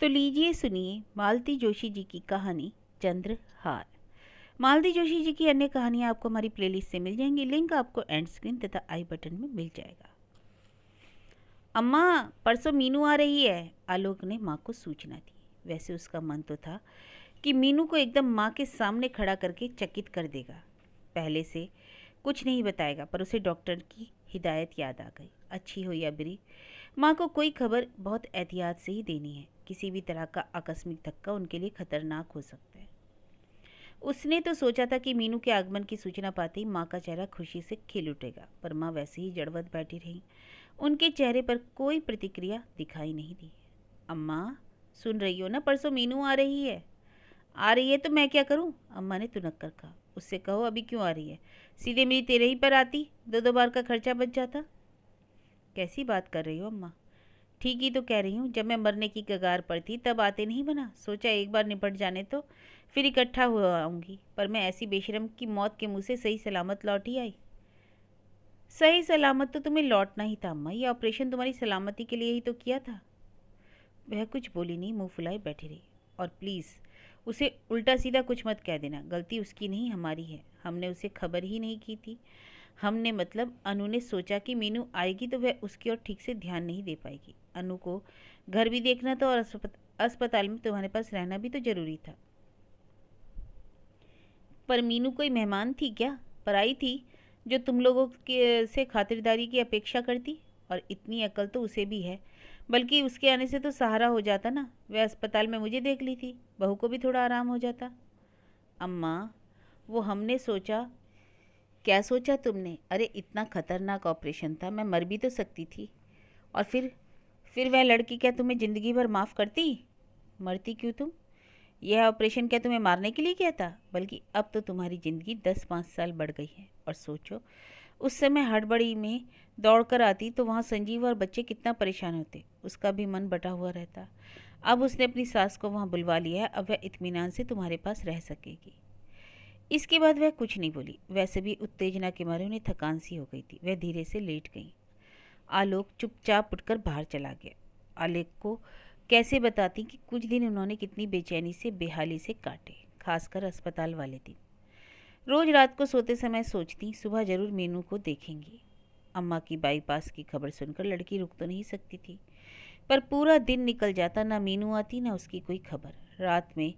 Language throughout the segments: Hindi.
तो लीजिए सुनिए मालती जोशी जी की कहानी चंद्रहार मालती जोशी जी की अन्य कहानियाँ आपको हमारी प्लेलिस्ट से मिल जाएंगी लिंक आपको एंड स्क्रीन तथा आई बटन में मिल जाएगा अम्मा परसों मीनू आ रही है आलोक ने माँ को सूचना दी वैसे उसका मन तो था कि मीनू को एकदम माँ के सामने खड़ा करके चकित कर देगा पहले से कुछ नहीं बताएगा पर उसे डॉक्टर की हिदायत याद आ गई अच्छी हो या बुरी माँ को कोई खबर बहुत एहतियात से ही देनी है किसी भी तरह का आकस्मिक धक्का उनके लिए खतरनाक हो सकता है उसने तो सोचा था कि मीनू के आगमन की सूचना पाते ही माँ का चेहरा खुशी से खिल उठेगा पर माँ वैसे ही जड़वत बैठी रही उनके चेहरे पर कोई प्रतिक्रिया दिखाई नहीं दी अम्मा सुन रही हो ना परसों मीनू आ रही है आ रही है तो मैं क्या करूं? अम्मा ने तुनक कर कहा उससे कहो अभी क्यों आ रही है सीधे मेरी तेरे ही पर आती दो दो बार का खर्चा बच जाता कैसी बात कर रही हो अम्मा ठीक ही तो कह रही हूँ जब मैं मरने की कगार पर थी तब आते नहीं बना सोचा एक बार निपट जाने तो फिर इकट्ठा हुआ आऊँगी पर मैं ऐसी बेशरम की मौत के मुँह से सही सलामत लौट ही आई सही सलामत तो तुम्हें लौटना ही था अम्मा ये ऑपरेशन तुम्हारी सलामती के लिए ही तो किया था वह कुछ बोली नहीं मुँह फुलाए बैठी रही और प्लीज़ उसे उल्टा सीधा कुछ मत कह देना गलती उसकी नहीं हमारी है हमने उसे खबर ही नहीं की थी हमने मतलब अनु ने सोचा कि मीनू आएगी तो वह उसकी ओर ठीक से ध्यान नहीं दे पाएगी अनु को घर भी देखना था और अस्पताल में तुम्हारे पास रहना भी तो जरूरी था पर मीनू कोई मेहमान थी क्या पर आई थी जो तुम लोगों के से खातिरदारी की अपेक्षा करती और इतनी अकल तो उसे भी है बल्कि उसके आने से तो सहारा हो जाता ना वह अस्पताल में मुझे देख ली थी बहू को भी थोड़ा आराम हो जाता अम्मा वो हमने सोचा क्या सोचा तुमने अरे इतना खतरनाक ऑपरेशन था मैं मर भी तो सकती थी और फिर फिर वह लड़की क्या तुम्हें ज़िंदगी भर माफ़ करती मरती क्यों तुम यह ऑपरेशन क्या तुम्हें मारने के लिए किया था बल्कि अब तो तुम्हारी ज़िंदगी दस पाँच साल बढ़ गई है और सोचो उस समय हड़बड़ी में दौड़ कर आती तो वहाँ संजीव और बच्चे कितना परेशान होते उसका भी मन बटा हुआ रहता अब उसने अपनी सास को वहाँ बुलवा लिया है अब वह इतमान से तुम्हारे पास रह सकेगी इसके बाद वह कुछ नहीं बोली वैसे भी उत्तेजना के मारे उन्हें थकान सी हो गई थी वह धीरे से लेट गई आलोक चुपचाप उठकर बाहर चला गया आलोक को कैसे बताती कि कुछ दिन उन्होंने कितनी बेचैनी से बेहाली से काटे खासकर अस्पताल वाले दिन रोज रात को सोते समय सोचती सुबह जरूर मीनू को देखेंगी अम्मा की बाईपास की खबर सुनकर लड़की रुक तो नहीं सकती थी पर पूरा दिन निकल जाता ना मीनू आती ना उसकी कोई खबर रात में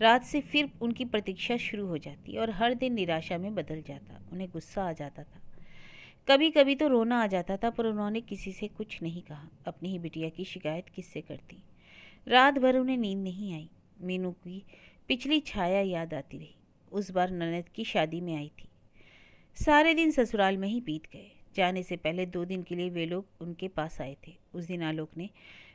रात से फिर उनकी प्रतीक्षा शुरू हो जाती और हर दिन निराशा में बदल जाता उन्हें गुस्सा आ जाता था कभी कभी तो रोना आ जाता था पर उन्होंने किसी से कुछ नहीं कहा अपनी ही बिटिया की शिकायत किससे करती रात भर उन्हें नींद नहीं आई मीनू की पिछली छाया याद आती रही उस बार ननद की शादी में आई थी सारे दिन ससुराल में ही बीत गए जाने से पहले दो दिन के लिए वे लोग उनके पास आए थे उस दिन आलोक ने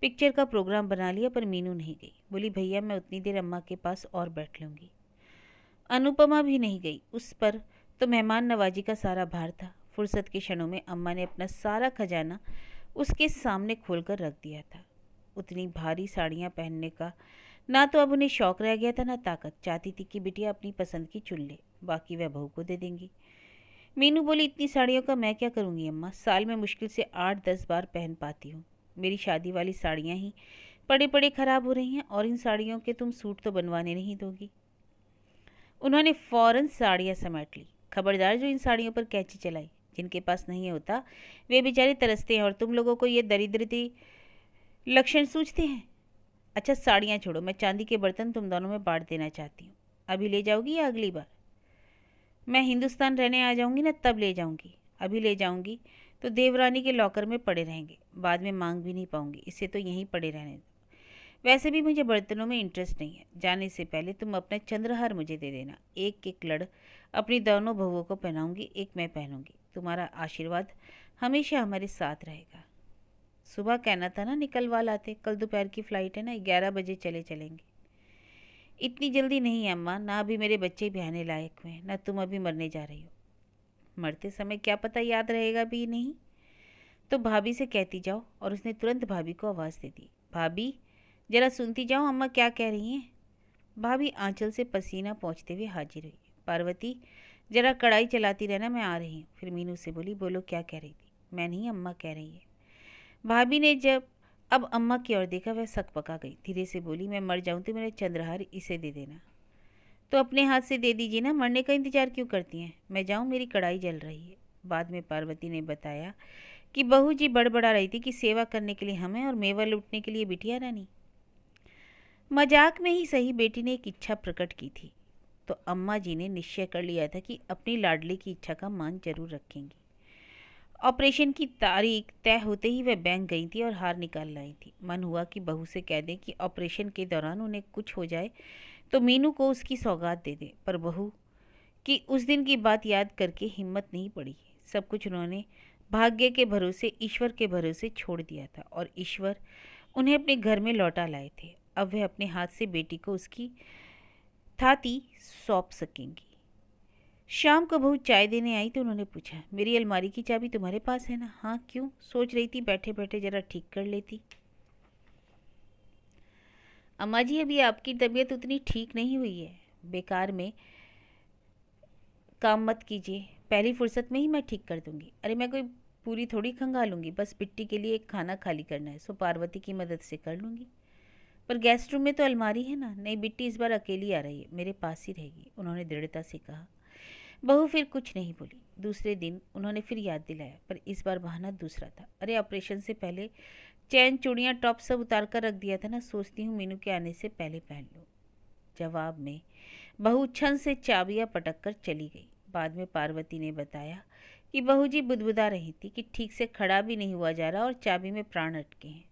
पिक्चर का प्रोग्राम बना लिया पर मीनू नहीं गई बोली भैया मैं उतनी देर अम्मा के पास और बैठ लूँगी अनुपमा भी नहीं गई उस पर तो मेहमान नवाजी का सारा भार था फुर्सत के क्षणों में अम्मा ने अपना सारा खजाना उसके सामने खोलकर रख दिया था उतनी भारी साड़ियाँ पहनने का ना तो अब उन्हें शौक रह गया था ना ताकत चाहती थी कि बिटिया अपनी पसंद की चुन ले बाकी वह बहू को दे देंगी मीनू बोली इतनी साड़ियों का मैं क्या करूँगी अम्मा साल में मुश्किल से आठ दस बार पहन पाती हूँ मेरी शादी वाली साड़ियाँ ही पड़े पड़े ख़राब हो रही हैं और इन साड़ियों के तुम सूट तो बनवाने नहीं दोगी उन्होंने फ़ौरन साड़ियाँ समेट ली खबरदार जो इन साड़ियों पर कैची चलाई जिनके पास नहीं होता वे बेचारे तरसते हैं और तुम लोगों को ये दरिद्रती लक्षण सूझते हैं अच्छा साड़ियाँ छोड़ो मैं चांदी के बर्तन तुम दोनों में बांट देना चाहती हूँ अभी ले जाओगी या अगली बार मैं हिंदुस्तान रहने आ जाऊँगी ना तब ले जाऊँगी अभी ले जाऊंगी तो देवरानी के लॉकर में पड़े रहेंगे बाद में मांग भी नहीं पाऊंगी इसे तो यहीं पड़े रहने दो वैसे भी मुझे बर्तनों में इंटरेस्ट नहीं है जाने से पहले तुम अपना चंद्रहार मुझे दे देना एक एक लड़ अपनी दोनों बहुओं को पहनाऊंगी एक मैं पहनूंगी तुम्हारा आशीर्वाद हमेशा हमारे साथ रहेगा सुबह कहना था ना निकलवा लाते कल दोपहर की फ़्लाइट है ना ग्यारह बजे चले चलेंगे इतनी जल्दी नहीं अम्मा ना अभी मेरे बच्चे बिहाने लायक हुए हैं ना तुम अभी मरने जा रही हो मरते समय क्या पता याद रहेगा भी नहीं तो भाभी से कहती जाओ और उसने तुरंत भाभी को आवाज़ दे दी भाभी ज़रा सुनती जाओ अम्मा क्या कह रही हैं भाभी आंचल से पसीना पहुँचते हुए हाजिर हुई पार्वती ज़रा कढ़ाई चलाती रहना मैं आ रही हूँ फिर मीनू से बोली बोलो क्या कह रही थी मैं नहीं अम्मा कह रही है भाभी ने जब अब अम्मा की ओर देखा वह सक पका गई धीरे से बोली मैं मर जाऊँ तो मेरा चंद्रहार इसे दे देना तो अपने हाथ से दे दीजिए ना मरने का इंतजार क्यों करती हैं मैं जाऊँ मेरी कढ़ाई जल रही है बाद में पार्वती ने बताया कि बहू जी बड़बड़ा रही थी कि सेवा करने के लिए हमें और मेवा लूटने के लिए बिटिया रानी मजाक में ही सही बेटी ने एक इच्छा प्रकट की थी तो अम्मा जी ने निश्चय कर लिया था कि अपनी लाडली की इच्छा का मान जरूर रखेंगी ऑपरेशन की तारीख तय होते ही वह बैंक गई थी और हार निकाल लाई थी मन हुआ कि बहू से कह दें कि ऑपरेशन के दौरान उन्हें कुछ हो जाए तो मीनू को उसकी सौगात दे दें पर बहू कि उस दिन की बात याद करके हिम्मत नहीं पड़ी सब कुछ उन्होंने भाग्य के भरोसे ईश्वर के भरोसे छोड़ दिया था और ईश्वर उन्हें अपने घर में लौटा लाए थे अब वह अपने हाथ से बेटी को उसकी थाती सौंप सकेंगी शाम को बहू चाय देने आई तो उन्होंने पूछा मेरी अलमारी की चाबी तुम्हारे पास है ना हाँ क्यों सोच रही थी बैठे बैठे ज़रा ठीक कर लेती अम्मा जी अभी आपकी तबीयत उतनी ठीक नहीं हुई है बेकार में काम मत कीजिए पहली फुर्सत में ही मैं ठीक कर दूंगी अरे मैं कोई पूरी थोड़ी खंगा लूँगी बस पिट्टी के लिए एक खाना खाली करना है सो पार्वती की मदद से कर लूँगी पर गेस्ट रूम में तो अलमारी है ना नहीं बिट्टी इस बार अकेली आ रही है मेरे पास ही रहेगी उन्होंने दृढ़ता से कहा बहू फिर कुछ नहीं बोली दूसरे दिन उन्होंने फिर याद दिलाया पर इस बार बहाना दूसरा था अरे ऑपरेशन से पहले चैन चूड़ियाँ टॉप सब उतार कर रख दिया था ना सोचती हूँ मीनू के आने से पहले पहन लूँ जवाब में बहू छन से चाबियाँ पटक कर चली गई बाद में पार्वती ने बताया कि बहू जी बुदबुदा रही थी कि ठीक से खड़ा भी नहीं हुआ जा रहा और चाबी में प्राण अटके हैं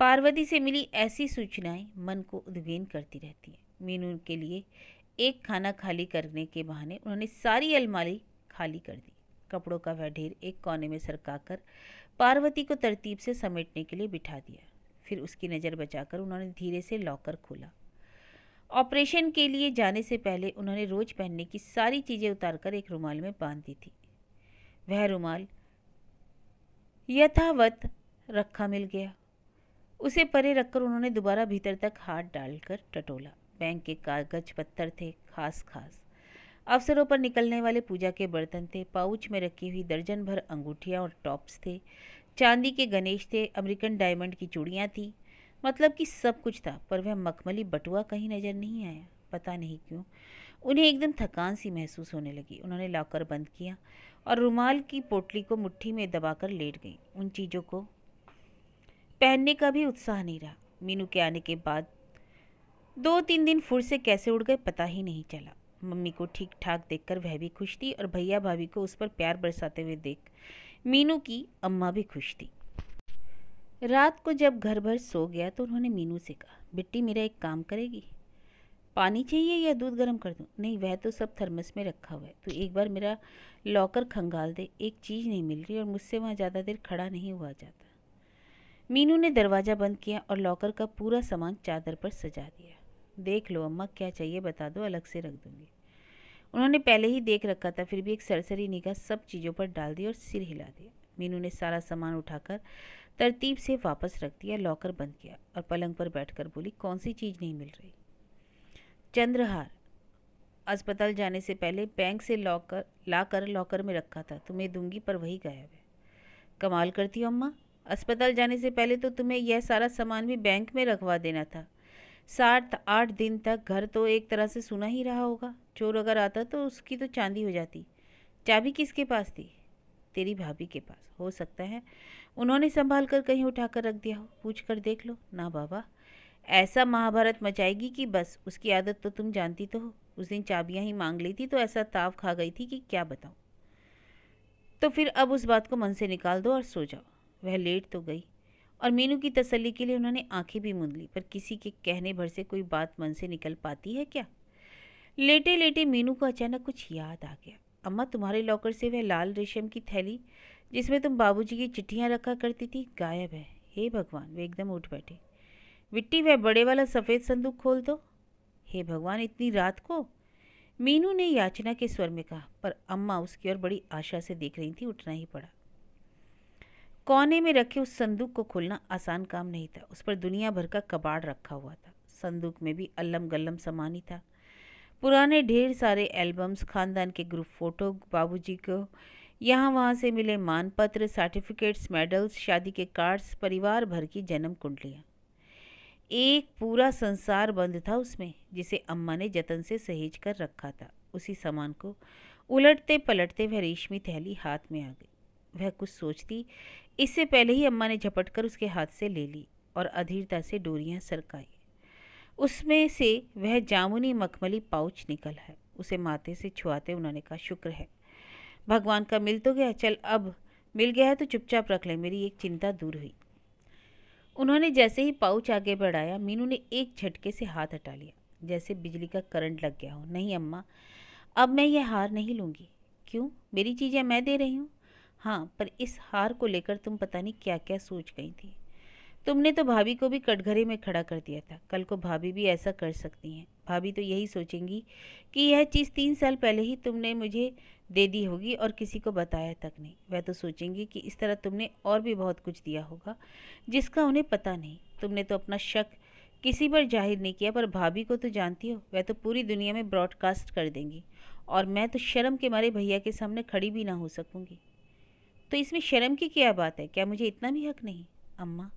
पार्वती से मिली ऐसी सूचनाएं मन को उद्वीन करती रहती हैं मीनू के लिए एक खाना खाली करने के बहाने उन्होंने सारी अलमारी खाली कर दी कपड़ों का वह ढेर एक कोने में सरकाकर पार्वती को तरतीब से समेटने के लिए बिठा दिया फिर उसकी नज़र बचाकर उन्होंने धीरे से लॉकर खोला ऑपरेशन के लिए जाने से पहले उन्होंने रोज़ पहनने की सारी चीज़ें उतारकर एक रुमाल में बांध दी थी वह रुमाल यथावत रखा मिल गया उसे परे रखकर उन्होंने दोबारा भीतर तक हाथ डालकर टटोला बैंक के कागज पत्थर थे खास खास अवसरों पर निकलने वाले पूजा के बर्तन थे पाउच में रखी हुई दर्जन भर अंगूठियाँ और टॉप्स थे चांदी के गणेश थे अमेरिकन डायमंड की चूड़ियाँ थीं मतलब कि सब कुछ था पर वह मखमली बटुआ कहीं नज़र नहीं आया पता नहीं क्यों उन्हें एकदम थकान सी महसूस होने लगी उन्होंने लॉकर बंद किया और रुमाल की पोटली को मुट्ठी में दबाकर लेट गई उन चीज़ों को पहनने का भी उत्साह नहीं रहा मीनू के आने के बाद दो तीन दिन फुर से कैसे उड़ गए पता ही नहीं चला मम्मी को ठीक ठाक देखकर वह भी खुश थी और भैया भाभी को उस पर प्यार बरसाते हुए देख मीनू की अम्मा भी खुश थी रात को जब घर भर सो गया तो उन्होंने मीनू से कहा बिट्टी मेरा एक काम करेगी पानी चाहिए या दूध गर्म कर दूँ नहीं वह तो सब थर्मस में रखा हुआ है तो एक बार मेरा लॉकर खंगाल दे एक चीज़ नहीं मिल रही और मुझसे वहाँ ज़्यादा देर खड़ा नहीं हुआ जाता मीनू ने दरवाज़ा बंद किया और लॉकर का पूरा सामान चादर पर सजा दिया देख लो अम्मा क्या चाहिए बता दो अलग से रख दूँगी उन्होंने पहले ही देख रखा था फिर भी एक सरसरी निगाह सब चीज़ों पर डाल दी और सिर हिला दिया मीनू ने सारा सामान उठाकर तरतीब से वापस रख दिया लॉकर बंद किया और पलंग पर बैठकर बोली कौन सी चीज़ नहीं मिल रही चंद्रहार अस्पताल जाने से पहले बैंक से लॉकर लाकर लॉकर में रखा था तुम्हें दूंगी पर वही गायब है कमाल करती हो अम्मा अस्पताल जाने से पहले तो तुम्हें यह सारा सामान भी बैंक में रखवा देना था सात आठ दिन तक घर तो एक तरह से सुना ही रहा होगा चोर अगर आता तो उसकी तो चांदी हो जाती चाबी किसके पास थी तेरी भाभी के पास हो सकता है उन्होंने संभाल कर कहीं उठा कर रख दिया हो पूछ कर देख लो ना बाबा ऐसा महाभारत मचाएगी कि बस उसकी आदत तो तुम जानती तो हो उस दिन चाबियाँ ही मांग ली थी तो ऐसा ताव खा गई थी कि क्या बताऊँ तो फिर अब उस बात को मन से निकाल दो और सो जाओ वह लेट तो गई और मीनू की तसल्ली के लिए उन्होंने आंखें भी मूंद ली पर किसी के कहने भर से कोई बात मन से निकल पाती है क्या लेटे लेटे मीनू को अचानक कुछ याद आ गया अम्मा तुम्हारे लॉकर से वह लाल रेशम की थैली जिसमें तुम बाबूजी की चिट्ठियाँ रखा करती थी गायब है हे भगवान वे एकदम उठ बैठे विट्टी वह बड़े वाला सफ़ेद संदूक खोल दो हे भगवान इतनी रात को मीनू ने याचना के स्वर में कहा पर अम्मा उसकी ओर बड़ी आशा से देख रही थी उठना ही पड़ा कोने में रखे उस संदूक को खोलना आसान काम नहीं था उस पर दुनिया भर का कबाड़ रखा हुआ था संदूक में भी अल्लम गल्लम सामान ही था पुराने ढेर सारे एल्बम्स खानदान के ग्रुप फोटो बाबूजी को यहाँ वहाँ से मिले मानपत्र सर्टिफिकेट्स मेडल्स शादी के कार्ड्स परिवार भर की जन्म कुंडलियाँ एक पूरा संसार बंद था उसमें जिसे अम्मा ने जतन से सहेज कर रखा था उसी सामान को उलटते पलटते वह रेशमी थैली हाथ में आ गई वह कुछ सोचती इससे पहले ही अम्मा ने कर उसके हाथ से ले ली और अधीरता से डोरियाँ सरकाई उसमें से वह जामुनी मखमली पाउच निकल है उसे माथे से छुआते उन्होंने कहा शुक्र है भगवान का मिल तो गया चल अब मिल गया है तो चुपचाप रख ले मेरी एक चिंता दूर हुई उन्होंने जैसे ही पाउच आगे बढ़ाया मीनू ने एक झटके से हाथ हटा लिया जैसे बिजली का करंट लग गया हो नहीं अम्मा अब मैं यह हार नहीं लूँगी क्यों मेरी चीज़ें मैं दे रही हूँ हाँ पर इस हार को लेकर तुम पता नहीं क्या क्या सोच गई थी तुमने तो भाभी को भी कटघरे में खड़ा कर दिया था कल को भाभी भी ऐसा कर सकती हैं भाभी तो यही सोचेंगी कि यह चीज़ तीन साल पहले ही तुमने मुझे दे दी होगी और किसी को बताया तक नहीं वह तो सोचेंगी कि इस तरह तुमने और भी बहुत कुछ दिया होगा जिसका उन्हें पता नहीं तुमने तो अपना शक किसी पर जाहिर नहीं किया पर भाभी को तो जानती हो वह तो पूरी दुनिया में ब्रॉडकास्ट कर देंगी और मैं तो शर्म के मारे भैया के सामने खड़ी भी ना हो सकूँगी तो इसमें शर्म की क्या बात है क्या मुझे इतना भी हक नहीं अम्मा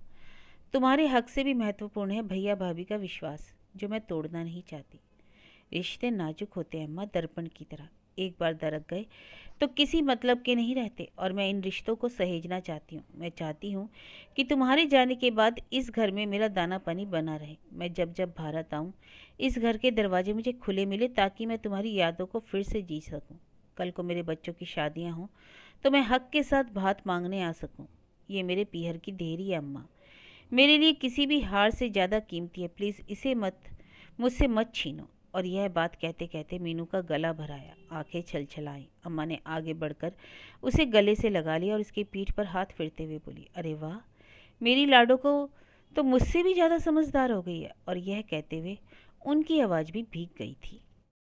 तुम्हारे हक से भी महत्वपूर्ण है भैया भाभी का विश्वास जो मैं तोड़ना नहीं चाहती रिश्ते नाजुक होते हैं अम्मा दर्पण की तरह एक बार दरक गए तो किसी मतलब के नहीं रहते और मैं इन रिश्तों को सहेजना चाहती हूँ मैं चाहती हूँ कि तुम्हारे जाने के बाद इस घर में मेरा दाना पानी बना रहे मैं जब जब भारत आऊँ इस घर के दरवाजे मुझे खुले मिले ताकि मैं तुम्हारी यादों को फिर से जी सकूँ कल को मेरे बच्चों की शादियाँ हों तो मैं हक के साथ भात मांगने आ सकूं। ये मेरे पीहर की देरी है अम्मा मेरे लिए किसी भी हार से ज़्यादा कीमती है प्लीज़ इसे मत मुझसे मत छीनो और यह बात कहते कहते मीनू का गला भराया आंखें छलछलाईं अम्मा ने आगे बढ़कर उसे गले से लगा लिया और उसकी पीठ पर हाथ फिरते हुए बोली अरे वाह मेरी लाडो को तो मुझसे भी ज़्यादा समझदार हो गई है और यह कहते हुए उनकी आवाज़ भी भीग गई थी